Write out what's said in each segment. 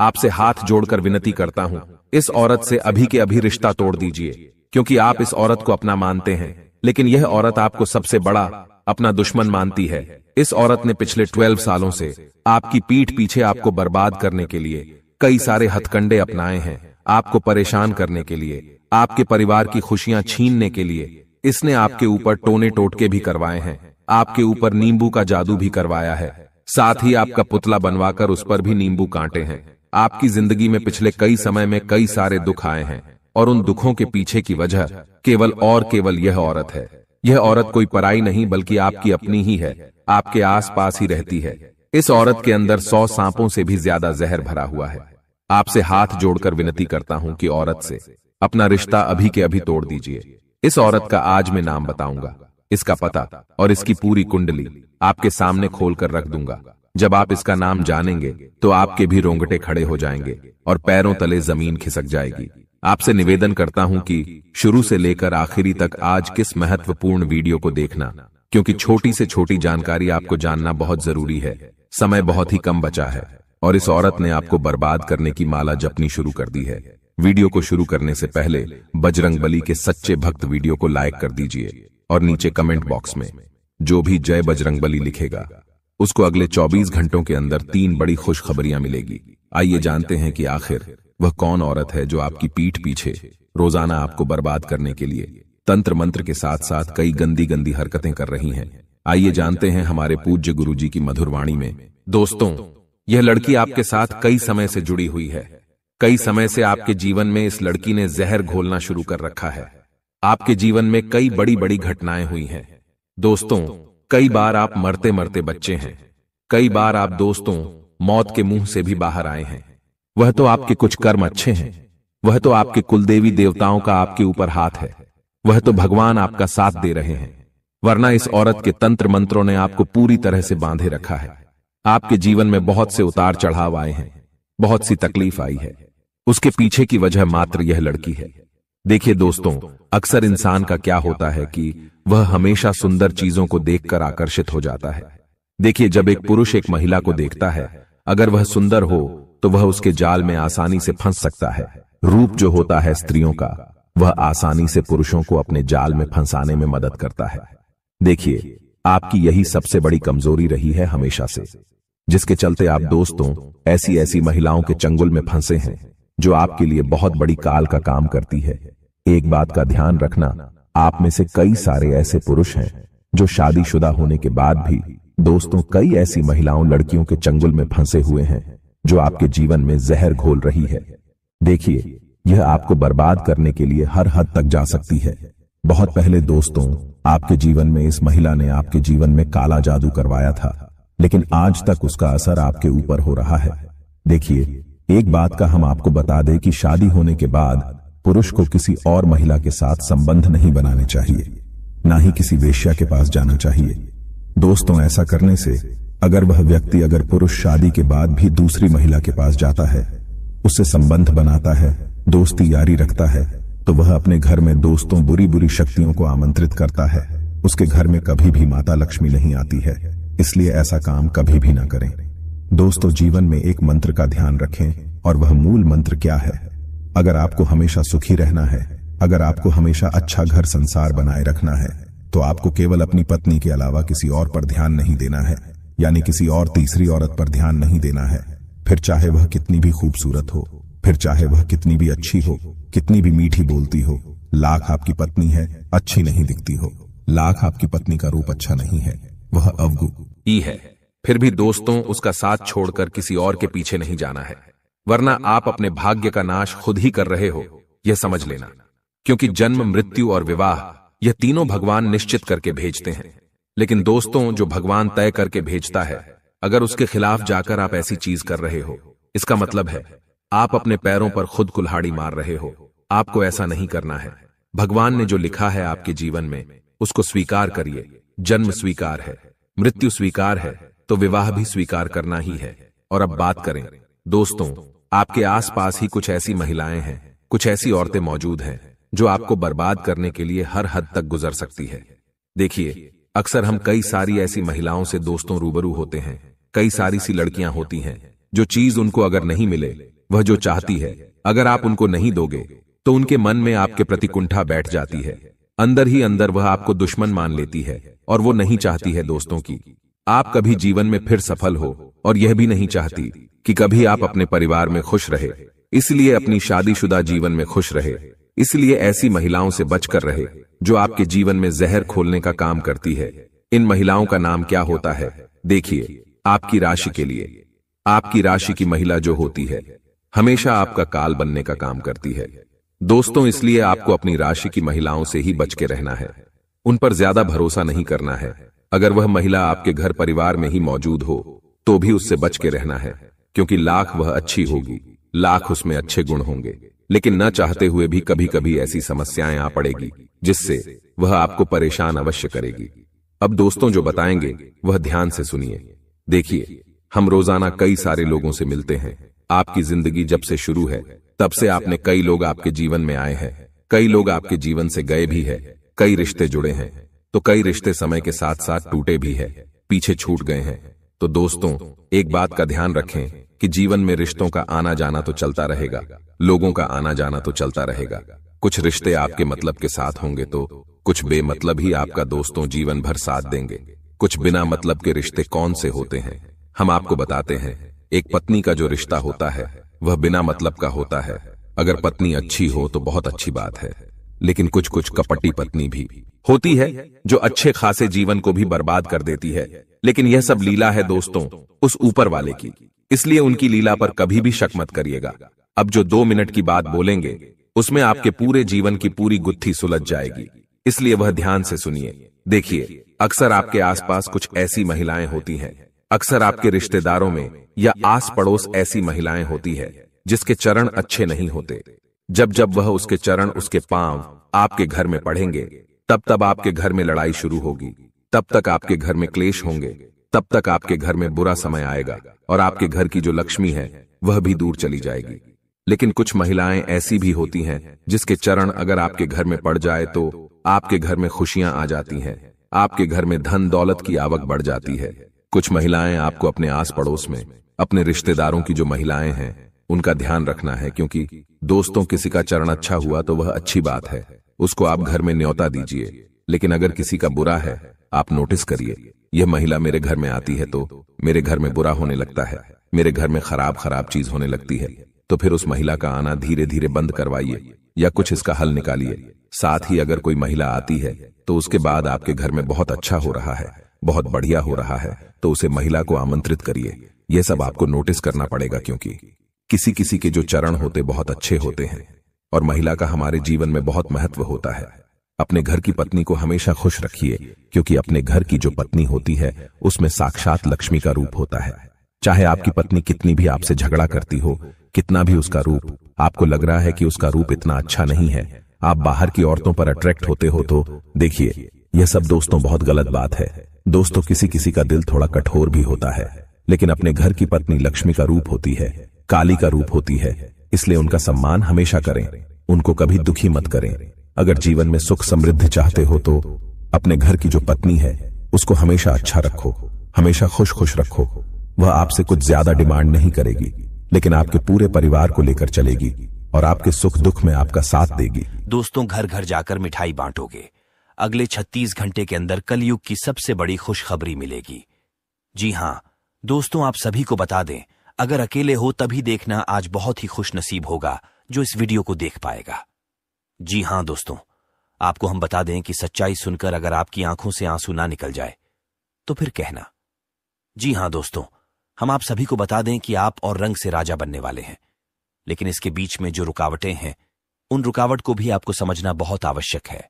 आपसे हाथ जोड़कर विनती करता हूँ इस औरत से अभी के अभी रिश्ता तोड़ दीजिए क्योंकि आप इस औरत को अपना मानते हैं लेकिन यह औरत आपको सबसे बड़ा अपना दुश्मन मानती है इस औरत ने पिछले ट्वेल्व सालों से आपकी पीठ पीछे आपको बर्बाद करने के लिए कई सारे हथकंडे अपनाए हैं आपको परेशान करने के लिए आपके परिवार की खुशियां छीनने के लिए इसने आपके ऊपर टोने टोटके भी करवाए हैं आपके ऊपर नींबू का जादू भी करवाया है साथ ही आपका पुतला बनवाकर उस पर भी नींबू कांटे हैं आपकी जिंदगी में पिछले कई समय में कई सारे दुख आए हैं और उन दुखों के पीछे की वजह केवल और केवल यह औरत है यह औरत कोई पराई नहीं बल्कि आपकी अपनी ही है आपके आसपास ही रहती है इस औरत के अंदर सौ सांपों से भी ज्यादा जहर भरा हुआ है आपसे हाथ जोड़कर विनती करता हूं कि औरत से अपना रिश्ता अभी के अभी तोड़ दीजिए इस औरत का आज मैं नाम बताऊंगा इसका पता और इसकी पूरी कुंडली आपके सामने खोलकर रख दूंगा जब आप इसका नाम जानेंगे तो आपके भी रोंगटे खड़े हो जाएंगे और पैरों तले जमीन खिसक जाएगी आपसे निवेदन करता हूं कि शुरू से लेकर आखिरी तक आज किस महत्वपूर्ण वीडियो को देखना क्योंकि छोटी से छोटी जानकारी आपको जानना बहुत जरूरी है समय बहुत ही कम बचा है और इस औरत ने आपको बर्बाद करने की माला जपनी शुरू कर दी है वीडियो को शुरू करने से पहले बजरंग बली के सच्चे भक्त वीडियो को लाइक कर दीजिए और नीचे कमेंट बॉक्स में जो भी जय बजरंग बली लिखेगा उसको अगले 24 घंटों के अंदर तीन बड़ी खुशखबरियां मिलेगी आइए जानते हैं कि आखिर वह कौन औरत है जो आपकी पीठ पीछे रोजाना आपको बर्बाद करने के लिए तंत्र मंत्र के साथ साथ कई गंदी गंदी हरकतें कर रही हैं आइए जानते हैं हमारे पूज्य गुरुजी की मधुरवाणी में दोस्तों यह लड़की आपके साथ कई समय से जुड़ी हुई है कई समय से आपके जीवन में इस लड़की ने जहर घोलना शुरू कर रखा है आपके जीवन में कई बड़ी बड़ी घटनाएं हुई हैं दोस्तों कई बार आप मरते मरते बच्चे हैं कई बार आप दोस्तों मौत के मुंह से भी बाहर आए हैं वह तो आपके कुछ कर्म अच्छे हैं वह तो आपके कुलदेवी देवताओं का आपके ऊपर हाथ है वह तो भगवान आपका साथ दे रहे हैं वरना इस औरत के तंत्र मंत्रों ने आपको पूरी तरह से बांधे रखा है आपके जीवन में बहुत से उतार चढ़ाव आए हैं बहुत सी तकलीफ आई है उसके पीछे की वजह मात्र यह लड़की है देखिए दोस्तों अक्सर इंसान का क्या होता है कि वह हमेशा सुंदर चीजों को देखकर आकर्षित हो जाता है देखिए जब एक पुरुष एक महिला को देखता है अगर वह सुंदर हो तो वह उसके जाल में आसानी से फंस सकता है रूप जो होता है स्त्रियों का वह आसानी से पुरुषों को अपने जाल में फंसाने में मदद करता है देखिए आपकी यही सबसे बड़ी कमजोरी रही है हमेशा से जिसके चलते आप दोस्तों ऐसी ऐसी महिलाओं के चंगुल में फंसे हैं जो आपके लिए बहुत बड़ी काल का काम करती है एक बात का ध्यान रखना आप में से कई सारे ऐसे पुरुष हैं जो शादीशुदा होने के बाद भी दोस्तों कई ऐसी महिलाओं लड़कियों के चंगुल में फंसे हुए हैं जो आपके जीवन में जहर घोल रही है देखिए यह आपको बर्बाद करने के लिए हर हद तक जा सकती है बहुत पहले दोस्तों आपके जीवन में इस महिला ने आपके जीवन में काला जादू करवाया था लेकिन आज तक उसका असर आपके ऊपर हो रहा है देखिए एक बात का हम आपको बता दें कि शादी होने के बाद पुरुष को किसी और महिला के साथ संबंध नहीं बनाने चाहिए ना ही किसी वेश्या के पास जाना चाहिए दोस्तों ऐसा करने से अगर वह व्यक्ति अगर पुरुष शादी के बाद भी दूसरी महिला के पास जाता है उससे संबंध बनाता है दोस्ती यारी रखता है तो वह अपने घर में दोस्तों बुरी बुरी शक्तियों को आमंत्रित करता है उसके घर में कभी भी माता लक्ष्मी नहीं आती है इसलिए ऐसा काम कभी भी ना करें दोस्तों जीवन में एक मंत्र का ध्यान रखें और वह मूल मंत्र क्या है अगर आपको हमेशा सुखी रहना है अगर आपको हमेशा अच्छा घर संसार बनाए रखना है तो आपको केवल अपनी पत्नी के अलावा किसी और पर ध्यान नहीं देना है यानी किसी और तीसरी औरत पर ध्यान नहीं देना है फिर चाहे वह कितनी भी खूबसूरत हो फिर चाहे वह कितनी भी अच्छी हो कितनी भी मीठी बोलती हो लाख आपकी पत्नी है अच्छी नहीं दिखती हो लाख आपकी पत्नी का रूप अच्छा नहीं है वह अवगु ई है फिर भी दोस्तों उसका साथ छोड़कर किसी और के पीछे नहीं जाना है वरना आप अपने भाग्य का नाश खुद ही कर रहे हो यह समझ लेना क्योंकि जन्म मृत्यु और विवाह यह तीनों भगवान निश्चित करके भेजते हैं लेकिन दोस्तों जो भगवान तय करके भेजता है अगर उसके खिलाफ जाकर आप ऐसी चीज कर रहे हो इसका मतलब है आप अपने पैरों पर खुद कुल्हाड़ी मार रहे हो आपको ऐसा नहीं करना है भगवान ने जो लिखा है आपके जीवन में उसको स्वीकार करिए जन्म स्वीकार है मृत्यु स्वीकार है तो विवाह भी स्वीकार करना ही है और अब बात करें दोस्तों आपके आसपास ही कुछ ऐसी महिलाएं हैं कुछ ऐसी औरतें मौजूद हैं जो आपको बर्बाद करने के लिए हर हद तक गुजर सकती है देखिए अक्सर हम कई सारी ऐसी महिलाओं से दोस्तों रूबरू होते हैं कई सारी सी लड़कियां होती हैं जो चीज उनको अगर नहीं मिले वह जो चाहती है अगर आप उनको नहीं दोगे तो उनके मन में आपके प्रति कुंठा बैठ जाती है अंदर ही अंदर वह आपको दुश्मन मान लेती है और वो नहीं चाहती है दोस्तों की आप कभी जीवन में फिर सफल हो और यह भी नहीं चाहती कि कभी आप अपने परिवार में खुश रहे इसलिए अपनी शादीशुदा जीवन में खुश रहे इसलिए ऐसी महिलाओं से बचकर रहे जो आपके जीवन में जहर खोलने का काम करती है इन महिलाओं का नाम क्या होता है देखिए आपकी राशि के लिए आपकी राशि की महिला जो होती है हमेशा आपका काल बनने का काम करती है दोस्तों इसलिए आपको अपनी राशि की महिलाओं से ही बच के रहना है उन पर ज्यादा भरोसा नहीं करना है अगर वह महिला आपके घर परिवार में ही मौजूद हो तो भी उससे बच के रहना है क्योंकि लाख वह अच्छी होगी लाख उसमें अच्छे गुण होंगे लेकिन न चाहते हुए भी कभी कभी ऐसी समस्याएं आ पड़ेगी जिससे वह आपको परेशान अवश्य करेगी अब दोस्तों जो बताएंगे वह ध्यान से सुनिए देखिए हम रोजाना कई सारे लोगों से मिलते हैं आपकी जिंदगी जब से शुरू है तब से आपने कई लोग आपके जीवन में आए हैं कई लोग आपके जीवन से गए भी है कई रिश्ते जुड़े हैं तो कई रिश्ते समय के साथ साथ टूटे भी है पीछे छूट गए हैं तो दोस्तों एक बात का ध्यान रखें कि जीवन में रिश्तों का आना जाना तो चलता रहेगा लोगों का आना जाना तो चलता रहेगा कुछ रिश्ते आपके मतलब के साथ होंगे तो कुछ बेमतलब ही आपका दोस्तों जीवन भर साथ देंगे कुछ बिना मतलब के रिश्ते कौन से होते हैं हम आपको बताते हैं एक पत्नी का जो रिश्ता होता है वह बिना मतलब का होता है अगर पत्नी अच्छी हो तो बहुत अच्छी बात है लेकिन कुछ कुछ कपटी पत्नी भी होती है जो अच्छे खासे जीवन को भी बर्बाद कर देती है लेकिन यह सब लीला है दोस्तों उस ऊपर वाले की इसलिए उनकी लीला पर कभी भी शक मत करिएगा अब जो दो मिनट की बात बोलेंगे उसमें आपके पूरे जीवन की पूरी गुत्थी सुलझ जाएगी इसलिए वह ध्यान से सुनिए देखिए अक्सर आपके आसपास कुछ ऐसी महिलाएं होती हैं अक्सर आपके रिश्तेदारों में या आस पड़ोस ऐसी महिलाएं होती है जिसके चरण अच्छे नहीं होते जब जब वह उसके चरण उसके पांव आपके घर में पढ़ेंगे तब तब आपके घर में लड़ाई शुरू होगी तब तक आपके घर में क्लेश होंगे तब तक आपके घर में बुरा समय आएगा और आपके घर की जो लक्ष्मी है वह भी दूर चली जाएगी लेकिन कुछ महिलाएं ऐसी भी होती हैं जिसके चरण अगर आपके घर में पड़ जाए तो आपके घर में खुशियां आ जाती हैं आपके घर में धन दौलत की आवक बढ़ जाती है कुछ महिलाएं आपको अपने आस पड़ोस में अपने रिश्तेदारों की जो महिलाएं हैं उनका ध्यान रखना है क्योंकि दोस्तों किसी का चरण अच्छा हुआ तो वह अच्छी बात है उसको आप घर में न्योता दीजिए लेकिन अगर किसी का बुरा है आप नोटिस करिए यह महिला मेरे घर में आती है तो मेरे घर में बुरा होने लगता है मेरे घर में खराब खराब चीज होने लगती है तो फिर उस महिला का आना धीरे धीरे बंद करवाइए या कुछ इसका हल निकालिए साथ ही अगर कोई महिला आती है तो उसके बाद आपके घर में बहुत अच्छा हो रहा है बहुत बढ़िया हो रहा है तो उसे महिला को आमंत्रित करिए यह सब आपको नोटिस करना पड़ेगा क्योंकि किसी किसी के जो चरण होते बहुत अच्छे होते हैं और महिला का हमारे जीवन में बहुत महत्व होता है अपने घर की पत्नी को हमेशा खुश रखिए क्योंकि अपने घर की जो पत्नी होती है उसमें साक्षात लक्ष्मी का रूप होता है चाहे आपकी पत्नी कितनी भी आपसे झगड़ा करती हो कितना भी उसका रूप आपको लग रहा है कि उसका रूप इतना अच्छा नहीं है आप बाहर की औरतों पर अट्रैक्ट होते हो तो देखिए यह सब दोस्तों बहुत गलत बात है दोस्तों किसी किसी का दिल थोड़ा कठोर भी होता है लेकिन अपने घर की पत्नी लक्ष्मी का रूप होती है काली का रूप होती है इसलिए उनका सम्मान हमेशा करें उनको कभी दुखी मत करें अगर जीवन में सुख समृद्धि चाहते हो तो अपने घर की जो पत्नी है उसको हमेशा अच्छा रखो हमेशा खुश खुश रखो वह आपसे कुछ ज्यादा डिमांड नहीं करेगी लेकिन आपके पूरे परिवार को लेकर चलेगी और आपके सुख दुख में आपका साथ देगी दोस्तों घर घर जाकर मिठाई बांटोगे अगले 36 घंटे के अंदर कलयुग की सबसे बड़ी खुशखबरी मिलेगी जी हाँ दोस्तों आप सभी को बता दें अगर अकेले हो तभी देखना आज बहुत ही खुश नसीब होगा जो इस वीडियो को देख पाएगा जी हां दोस्तों आपको हम बता दें कि सच्चाई सुनकर अगर आपकी आंखों से आंसू ना निकल जाए तो फिर कहना जी हां दोस्तों हम आप सभी को बता दें कि आप और रंग से राजा बनने वाले हैं लेकिन इसके बीच में जो रुकावटें हैं उन रुकावट को भी आपको समझना बहुत आवश्यक है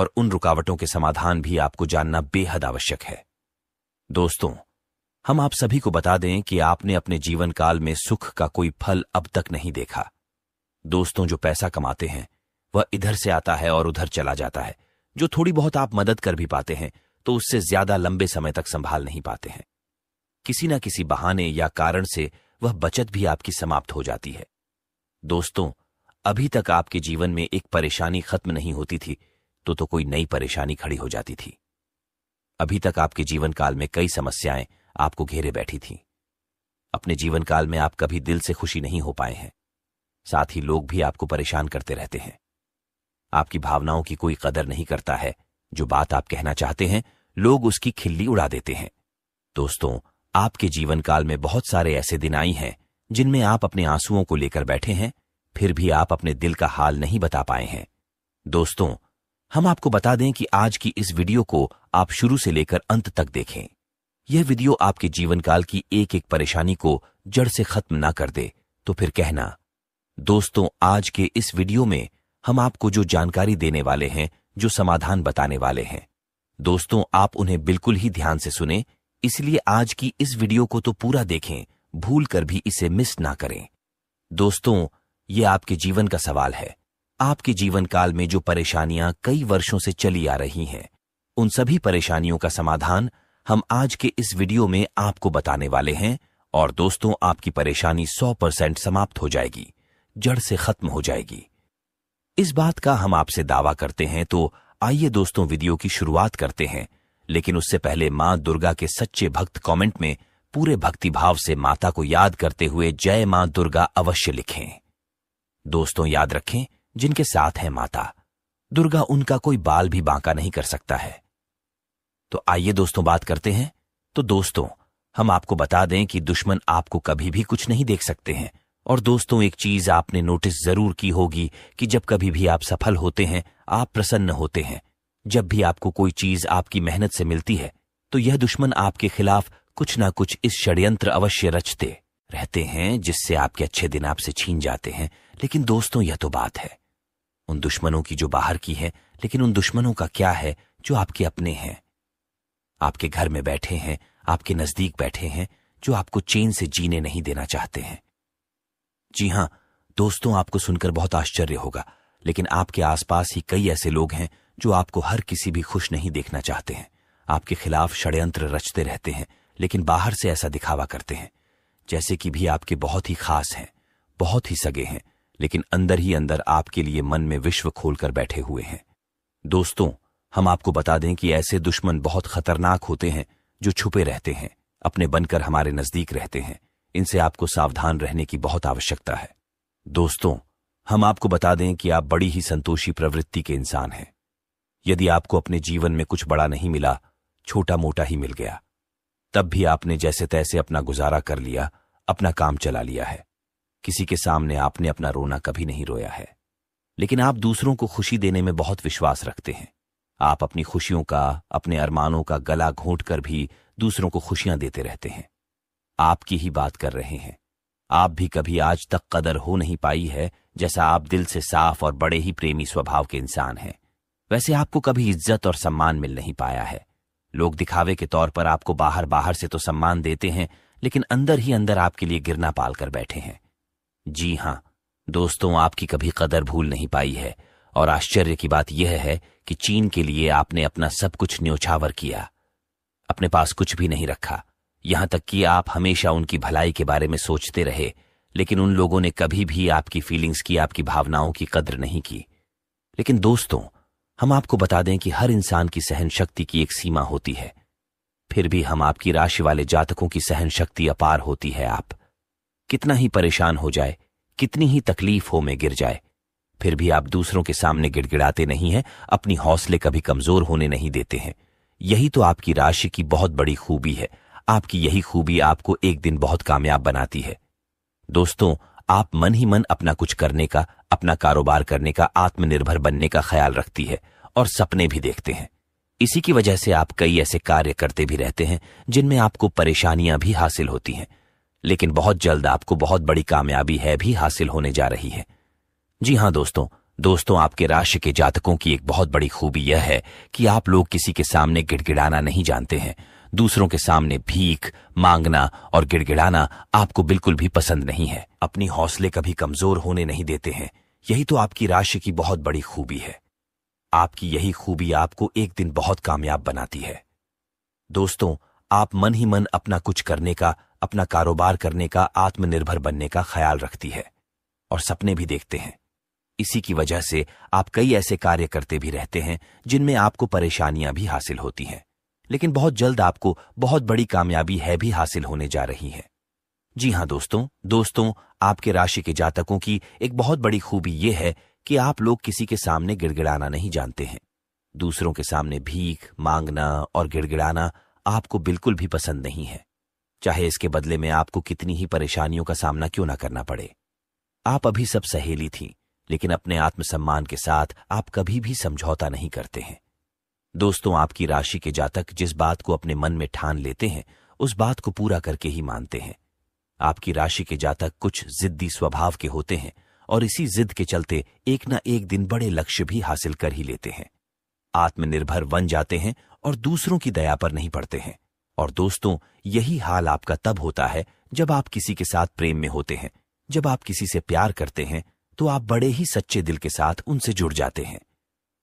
और उन रुकावटों के समाधान भी आपको जानना बेहद आवश्यक है दोस्तों हम आप सभी को बता दें कि आपने अपने जीवन काल में सुख का कोई फल अब तक नहीं देखा दोस्तों जो पैसा कमाते हैं वह इधर से आता है और उधर चला जाता है जो थोड़ी बहुत आप मदद कर भी पाते हैं तो उससे ज्यादा लंबे समय तक संभाल नहीं पाते हैं किसी ना किसी बहाने या कारण से वह बचत भी आपकी समाप्त हो जाती है दोस्तों अभी तक आपके जीवन में एक परेशानी खत्म नहीं होती थी तो तो कोई नई परेशानी खड़ी हो जाती थी अभी तक आपके जीवन काल में कई समस्याएं आपको घेरे बैठी थीं। अपने जीवन काल में आप कभी दिल से खुशी नहीं हो पाए हैं साथ ही लोग भी आपको परेशान करते रहते हैं आपकी भावनाओं की कोई कदर नहीं करता है जो बात आप कहना चाहते हैं लोग उसकी खिल्ली उड़ा देते हैं दोस्तों आपके जीवन काल में बहुत सारे ऐसे दिन आई हैं जिनमें आप अपने आंसुओं को लेकर बैठे हैं फिर भी आप अपने दिल का हाल नहीं बता पाए हैं दोस्तों हम आपको बता दें कि आज की इस वीडियो को आप शुरू से लेकर अंत तक देखें यह वीडियो आपके जीवन काल की एक एक परेशानी को जड़ से खत्म ना कर दे तो फिर कहना दोस्तों आज के इस वीडियो में हम आपको जो जानकारी देने वाले हैं जो समाधान बताने वाले हैं दोस्तों आप उन्हें बिल्कुल ही ध्यान से सुने इसलिए आज की इस वीडियो को तो पूरा देखें भूल कर भी इसे मिस ना करें दोस्तों ये आपके जीवन का सवाल है आपके जीवन काल में जो परेशानियां कई वर्षों से चली आ रही हैं उन सभी परेशानियों का समाधान हम आज के इस वीडियो में आपको बताने वाले हैं और दोस्तों आपकी परेशानी 100 परसेंट समाप्त हो जाएगी जड़ से खत्म हो जाएगी इस बात का हम आपसे दावा करते हैं तो आइए दोस्तों वीडियो की शुरुआत करते हैं लेकिन उससे पहले माँ दुर्गा के सच्चे भक्त कमेंट में पूरे भक्तिभाव से माता को याद करते हुए जय माँ दुर्गा अवश्य लिखें दोस्तों याद रखें जिनके साथ है माता दुर्गा उनका कोई बाल भी बांका नहीं कर सकता है तो आइए दोस्तों बात करते हैं तो दोस्तों हम आपको बता दें कि दुश्मन आपको कभी भी कुछ नहीं देख सकते हैं और दोस्तों एक चीज आपने नोटिस जरूर की होगी कि जब कभी भी आप सफल होते हैं आप प्रसन्न होते हैं जब भी आपको कोई चीज आपकी मेहनत से मिलती है तो यह दुश्मन आपके खिलाफ कुछ ना कुछ इस षड्यंत्र अवश्य रचते रहते हैं जिससे आपके अच्छे दिन आपसे छीन जाते हैं लेकिन दोस्तों यह तो बात है उन दुश्मनों की जो बाहर की है लेकिन उन दुश्मनों का क्या है जो आपके अपने हैं आपके घर में बैठे हैं आपके नजदीक बैठे हैं जो आपको चेन से जीने नहीं देना चाहते हैं जी हाँ दोस्तों आपको सुनकर बहुत आश्चर्य होगा लेकिन आपके आसपास ही कई ऐसे लोग हैं जो आपको हर किसी भी खुश नहीं देखना चाहते हैं आपके खिलाफ षड्यंत्र रचते रहते हैं लेकिन बाहर से ऐसा दिखावा करते हैं जैसे कि भी आपके बहुत ही खास हैं बहुत ही सगे हैं लेकिन अंदर ही अंदर आपके लिए मन में विश्व खोलकर बैठे हुए हैं दोस्तों हम आपको बता दें कि ऐसे दुश्मन बहुत खतरनाक होते हैं जो छुपे रहते हैं अपने बनकर हमारे नजदीक रहते हैं इनसे आपको सावधान रहने की बहुत आवश्यकता है दोस्तों हम आपको बता दें कि आप बड़ी ही संतोषी प्रवृत्ति के इंसान हैं यदि आपको अपने जीवन में कुछ बड़ा नहीं मिला छोटा मोटा ही मिल गया तब भी आपने जैसे तैसे अपना गुजारा कर लिया अपना काम चला लिया है किसी के सामने आपने अपना रोना कभी नहीं रोया है लेकिन आप दूसरों को खुशी देने में बहुत विश्वास रखते हैं आप अपनी खुशियों का अपने अरमानों का गला घोंट कर भी दूसरों को खुशियां देते रहते हैं आपकी ही बात कर रहे हैं आप भी कभी आज तक कदर हो नहीं पाई है जैसा आप दिल से साफ और बड़े ही प्रेमी स्वभाव के इंसान हैं वैसे आपको कभी इज्जत और सम्मान मिल नहीं पाया है लोग दिखावे के तौर पर आपको बाहर बाहर से तो सम्मान देते हैं लेकिन अंदर ही अंदर आपके लिए गिरना पाल कर बैठे हैं जी हां दोस्तों आपकी कभी कदर भूल नहीं पाई है और आश्चर्य की बात यह है कि चीन के लिए आपने अपना सब कुछ न्योछावर किया अपने पास कुछ भी नहीं रखा यहां तक कि आप हमेशा उनकी भलाई के बारे में सोचते रहे लेकिन उन लोगों ने कभी भी आपकी फीलिंग्स की आपकी भावनाओं की कद्र नहीं की लेकिन दोस्तों हम आपको बता दें कि हर इंसान की सहन शक्ति की एक सीमा होती है फिर भी हम आपकी राशि वाले जातकों की सहन शक्ति अपार होती है आप कितना ही परेशान हो जाए कितनी ही तकलीफ हो में गिर जाए फिर भी आप दूसरों के सामने गिड़गिड़ाते नहीं हैं अपनी हौसले कभी कमजोर होने नहीं देते हैं यही तो आपकी राशि की बहुत बड़ी खूबी है आपकी यही खूबी आपको एक दिन बहुत कामयाब बनाती है दोस्तों आप मन ही मन अपना कुछ करने का अपना कारोबार करने का आत्मनिर्भर बनने का ख्याल रखती है और सपने भी देखते हैं इसी की वजह से आप कई ऐसे कार्य करते भी रहते हैं जिनमें आपको परेशानियां भी हासिल होती हैं लेकिन बहुत जल्द आपको बहुत बड़ी कामयाबी है भी हासिल होने जा रही है जी हां दोस्तों दोस्तों आपके राशि के जातकों की एक बहुत बड़ी खूबी यह है कि आप लोग किसी के सामने गिड़गिड़ाना नहीं जानते हैं दूसरों के सामने भीख मांगना और गिड़गिड़ाना आपको बिल्कुल भी पसंद नहीं है अपनी हौसले कभी कमजोर होने नहीं देते हैं यही तो आपकी राशि की बहुत बड़ी खूबी है आपकी यही खूबी आपको एक दिन बहुत कामयाब बनाती है दोस्तों आप मन ही मन अपना कुछ करने का अपना कारोबार करने का आत्मनिर्भर बनने का ख्याल रखती है और सपने भी देखते हैं इसी की वजह से आप कई ऐसे कार्य करते भी रहते हैं जिनमें आपको परेशानियां भी हासिल होती हैं लेकिन बहुत जल्द आपको बहुत बड़ी कामयाबी है भी हासिल होने जा रही है जी हाँ दोस्तों दोस्तों आपके राशि के जातकों की एक बहुत बड़ी खूबी यह है कि आप लोग किसी के सामने गिड़गिड़ाना नहीं जानते हैं दूसरों के सामने भीख मांगना और गिड़गिड़ाना आपको बिल्कुल भी पसंद नहीं है चाहे इसके बदले में आपको कितनी ही परेशानियों का सामना क्यों ना करना पड़े आप अभी सब सहेली थी लेकिन अपने आत्मसम्मान के साथ आप कभी भी समझौता नहीं करते हैं दोस्तों आपकी राशि के जातक जिस बात को अपने मन में ठान लेते हैं उस बात को पूरा करके ही मानते हैं आपकी राशि के जातक कुछ जिद्दी स्वभाव के होते हैं और इसी जिद के चलते एक ना एक दिन बड़े लक्ष्य भी हासिल कर ही लेते हैं आत्मनिर्भर बन जाते हैं और दूसरों की दया पर नहीं पड़ते हैं और दोस्तों यही हाल आपका तब होता है जब आप किसी के साथ प्रेम में होते हैं जब आप किसी से प्यार करते हैं तो आप बड़े ही सच्चे दिल के साथ उनसे जुड़ जाते हैं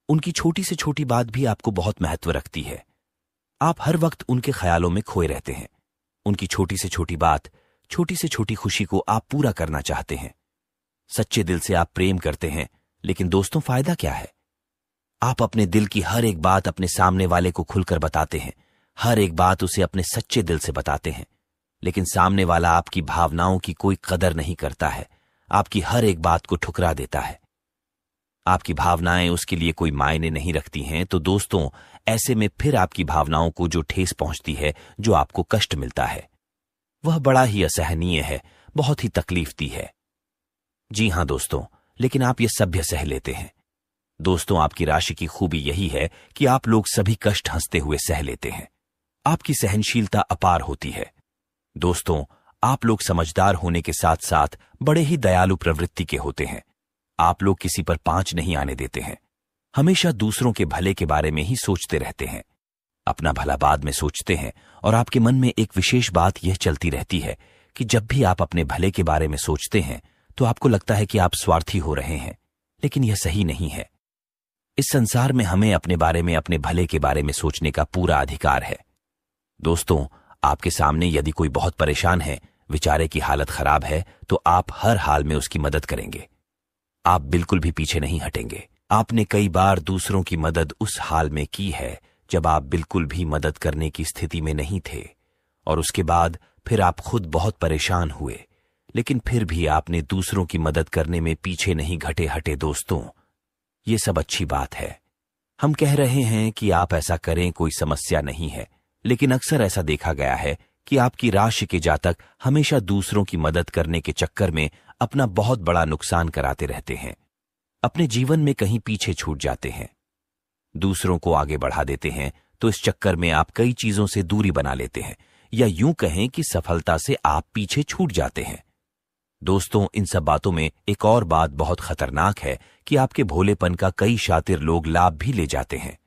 उनकी छोटी से छोटी बात भी आपको बहुत महत्व रखती है आप हर वक्त उनके ख्यालों में खोए रहते हैं उनकी छोटी से छोटी बात छोटी से छोटी खुशी को आप पूरा करना चाहते हैं सच्चे दिल से आप प्रेम करते हैं लेकिन दोस्तों फायदा क्या है आप अपने दिल की हर एक बात अपने सामने वाले को खुलकर बताते हैं हर एक बात उसे अपने सच्चे दिल से बताते हैं लेकिन सामने वाला आपकी भावनाओं की कोई कदर नहीं करता है आपकी हर एक बात को ठुकरा देता है आपकी भावनाएं उसके लिए कोई मायने नहीं रखती हैं तो दोस्तों ऐसे में फिर आपकी भावनाओं को जो ठेस पहुंचती है जो आपको कष्ट मिलता है वह बड़ा ही असहनीय है बहुत ही तकलीफ दी है जी हां दोस्तों लेकिन आप ये सभ्य सह लेते हैं दोस्तों आपकी राशि की खूबी यही है कि आप लोग सभी कष्ट हंसते हुए सह लेते हैं आपकी सहनशीलता अपार होती है दोस्तों आप लोग समझदार होने के साथ साथ बड़े ही दयालु प्रवृत्ति के होते हैं आप लोग किसी पर पांच नहीं आने देते हैं हमेशा दूसरों के भले के बारे में ही सोचते रहते हैं अपना भला बाद में सोचते हैं और आपके मन में एक विशेष बात यह चलती रहती है कि जब भी आप अपने भले के बारे में सोचते हैं तो आपको लगता है कि आप स्वार्थी हो रहे हैं लेकिन यह सही नहीं है इस संसार में हमें अपने बारे में अपने भले के बारे में सोचने का पूरा अधिकार है दोस्तों आपके सामने यदि कोई बहुत परेशान है विचारे की हालत खराब है तो आप हर हाल में उसकी मदद करेंगे आप बिल्कुल भी पीछे नहीं हटेंगे आपने कई बार दूसरों की मदद उस हाल में की है जब आप बिल्कुल भी मदद करने की स्थिति में नहीं थे और उसके बाद फिर आप खुद बहुत परेशान हुए लेकिन फिर भी आपने दूसरों की मदद करने में पीछे नहीं घटे हटे दोस्तों ये सब अच्छी बात है हम कह रहे हैं कि आप ऐसा करें कोई समस्या नहीं है लेकिन अक्सर ऐसा देखा गया है कि आपकी राशि के जातक हमेशा दूसरों की मदद करने के चक्कर में अपना बहुत बड़ा नुकसान कराते रहते हैं अपने जीवन में कहीं पीछे छूट जाते हैं दूसरों को आगे बढ़ा देते हैं तो इस चक्कर में आप कई चीजों से दूरी बना लेते हैं या यूं कहें कि सफलता से आप पीछे छूट जाते हैं दोस्तों इन सब बातों में एक और बात बहुत खतरनाक है कि आपके भोलेपन का कई शातिर लोग लाभ भी ले जाते हैं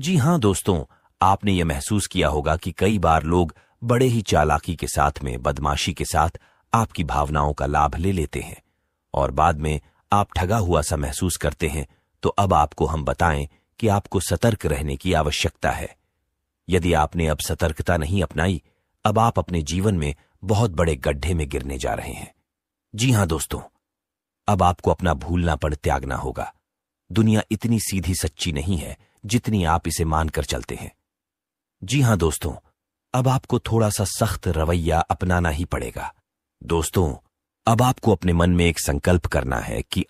जी हां दोस्तों आपने यह महसूस किया होगा कि कई बार लोग बड़े ही चालाकी के साथ में बदमाशी के साथ आपकी भावनाओं का लाभ ले लेते हैं और बाद में आप ठगा हुआ सा महसूस करते हैं तो अब आपको हम बताएं कि आपको सतर्क रहने की आवश्यकता है यदि आपने अब सतर्कता नहीं अपनाई अब आप अपने जीवन में बहुत बड़े गड्ढे में गिरने जा रहे हैं जी हां दोस्तों अब आपको अपना भूलना पड़ त्यागना होगा दुनिया इतनी सीधी सच्ची नहीं है जितनी आप इसे मानकर चलते हैं जी हां दोस्तों अब आपको थोड़ा सा सख्त रवैया अपनाना ही पड़ेगा दोस्तों अब आपको अपने मन में एक संकल्प करना है कि